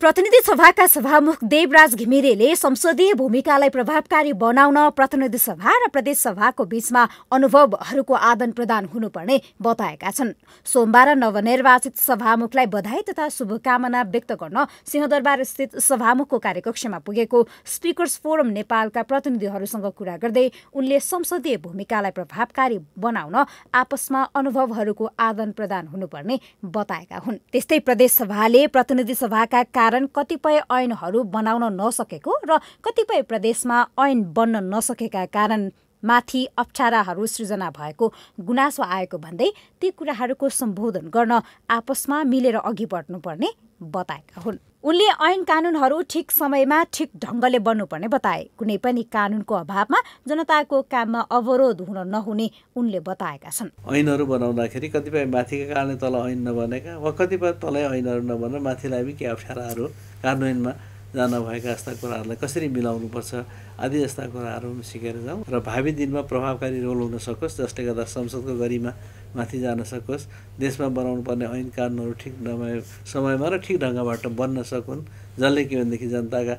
प्रतिनिधि सभाका सभामुख देवराज घिमिरेले संसदीय भूमिकालाई प्रभावकारी बनाउन प्रतिनिधि सभा र प्रदेश सभाको बीचमा अनुभवहरूको आदान प्रदान हुनुपर्ने बताएका छन् सोमबार नवनिर्वाचित सभामुखलाई बधाई तथा शुभकामना व्यक्त गर्न सिंहदरबार स्थित सभामुखको कार्यकक्षमा पुगेको स्पिकर्स फोरम नेपालका प्रतिनिधिहरूसँग कुरा गर्दै उनले संसदीय भूमिकालाई प्रभावकारी बनाउन आपसमा अनुभवहरूको आदान प्रदान हुनुपर्ने बताएका हुन् त्यस्तै प्रदेश सभाले प्रतिनिधि सभाका कारण कतिपय ऐनहरू बनाउन नसकेको र कतिपय प्रदेशमा ऐन बन्न नसकेका कारण माथि अप्ठ्याराहरू सृजना भएको गुनासो आएको भन्दै ती कुराहरूको सम्बोधन गर्न आपसमा मिलेर अघि बढ्नुपर्ने बताएका हुन् उनले ऐन कानुनहरू ठिक समयमा ठिक ढङ्गले बन्नुपर्ने बताए कुनै पनि कानुनको अभावमा जनताको काममा अवरोध हुन नहुने उनले बताएका छन् ऐनहरू बनाउँदाखेरि कतिपय माथिका कारणले तल ऐन नबनेका वा कतिपय तलै ऐनहरू नबनेर माथिलाई पनि केही अप्ठ्याराहरू कानुनमा जान भएका यस्ता कुराहरूलाई कसरी मिलाउनुपर्छ आदि जस्ता कुराहरू सिकेर जाउँ र भावी दिनमा प्रभावकारी रोल हुन सकोस् जसले गर्दा संसदको गरिमा माथि जान सकोस् देशमा बनाउनु पर्ने ऐन कानुनहरू ठिक नभए समयमा र ठिक ढङ्गबाट बन्न सकुन् जसले के भनेदेखि जनताका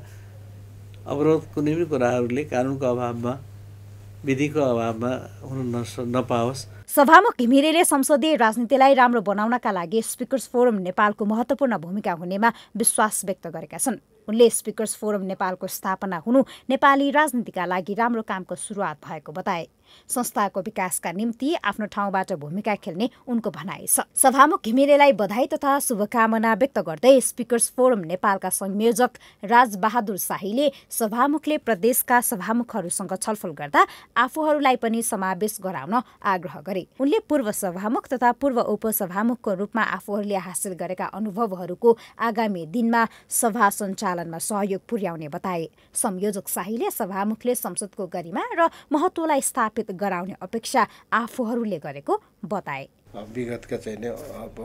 अवरोध कुनै पनि कुराहरूले कानुनको अभावमा विधिको अभावमा हुन नस नपाओस् सभामुख घिमिरेले संसदीय राजनीतिलाई राम्रो बनाउनका लागि स्पिकर्स फोरम नेपालको महत्त्वपूर्ण भूमिका हुनेमा विश्वास व्यक्त गरेका छन् उनले स्पिकर्स फोरम नेपालको स्थापना हुनु नेपाली राजनीतिका लागि राम्रो कामको सुरुवात भएको बताए संस्थाको विकासका निम्ति आफ्नो ठाउँबाट भूमिका खेल्ने उनको भनाइ छ सभामुख घिमिरेलाई बधाई तथा शुभकामना व्यक्त गर्दै स्पिकर्स फोरम नेपालका संयोजक राजबहादुर शाहीले सभामुखले प्रदेशका सभामुखहरूसँग छलफल गर्दा आफूहरूलाई पनि समावेश गराउन आग्रह गरे उनले पूर्व सभामुख तथा पूर्व उपसभामुखको रूपमा आफूहरूले हासिल गरेका अनुभवहरूको आगामी दिनमा सभा सञ्चालनमा सहयोग पुर्याउने बताए संयोजक शाहीले सभामुखले संसदको गरिमा र महत्वलाई स्थापित समर्पित गराउने अपेक्षा आफूहरूले गरेको बताए विगतका चाहिँ अब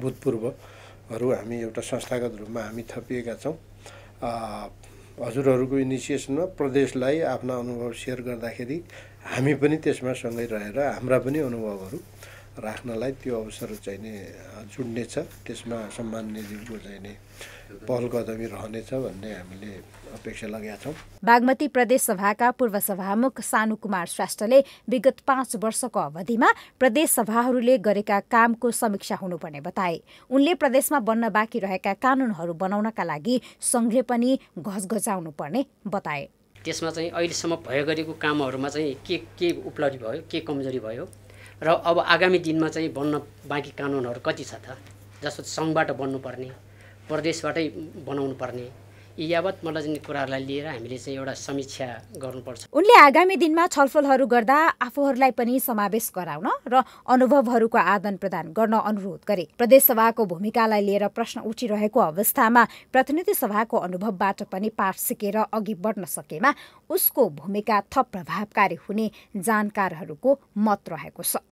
भूतपूर्वहरू हामी एउटा संस्थागत रूपमा हामी थपिएका छौँ हजुरहरूको इनिसिएसनमा प्रदेशलाई आफ्ना अनुभव सेयर गर्दाखेरि हामी पनि त्यसमा सँगै रहेर हाम्रा पनि अनुभवहरू राख्नलाई त्यो अवसर चाहिँ नि जुड्नेछ त्यसमा सम्माननीयजीको चाहिँ नि पहल कदमी रहनेछ भन्ने हामीले अपेक्षा लगाएका छौँ बागमती प्रदेश सभाका पूर्व सभामुख सानु कुमार श्रेष्ठले विगत पाँच वर्षको अवधिमा प्रदेश सभाहरूले गरेका कामको समीक्षा हुनुपर्ने बताए उनले प्रदेशमा बन्न बाँकी रहेका कानुनहरू बनाउनका लागि सङ्घले पनि घचघचाउनु पर्ने बताए त्यसमा चाहिँ अहिलेसम्म भए गरेको कामहरूमा चाहिँ के के उपलब्धि भयो के कमजोरी भयो र अब आगामी दिनमा चाहिँ बन्न बाँकी कानुनहरू कति छ त जस्तो सङ्घबाट बन्नुपर्ने प्रदेशबाटै बनाउनु पर्ने यावत मनोरञ्जन कुराहरूलाई लिएर हामीले चाहिँ एउटा समीक्षा गर्नुपर्छ उनले आगामी दिनमा छलफलहरू गर्दा आफूहरूलाई पनि समावेश गराउन र अनुभवहरूको आदान प्रदान गर्न अनुरोध गरे प्रदेश सभाको भूमिकालाई लिएर प्रश्न उठिरहेको अवस्थामा प्रतिनिधि सभाको अनुभवबाट पनि पाठ सिकेर अघि बढ्न सकेमा उसको भूमिका थप प्रभावकारी हुने जानकारहरूको मत रहेको छ